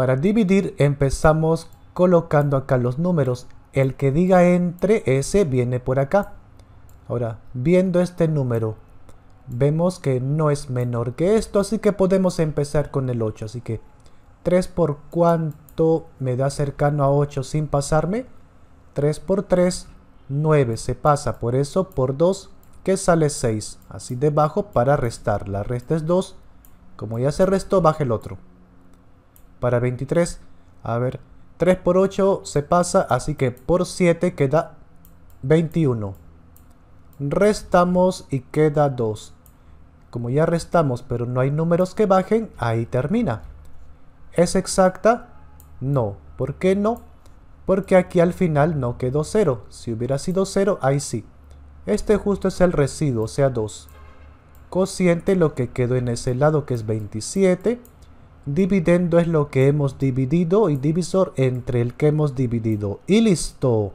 Para dividir empezamos colocando acá los números. El que diga entre ese viene por acá. Ahora, viendo este número, vemos que no es menor que esto, así que podemos empezar con el 8. Así que 3 por cuánto me da cercano a 8 sin pasarme. 3 por 3, 9 se pasa por eso, por 2, que sale 6. Así debajo para restar. La resta es 2. Como ya se restó, baja el otro para 23. A ver, 3 por 8 se pasa, así que por 7 queda 21. Restamos y queda 2. Como ya restamos, pero no hay números que bajen, ahí termina. ¿Es exacta? No. ¿Por qué no? Porque aquí al final no quedó 0. Si hubiera sido 0, ahí sí. Este justo es el residuo, o sea 2. Cociente lo que quedó en ese lado, que es 27 Dividendo es lo que hemos dividido y divisor entre el que hemos dividido. Y listo.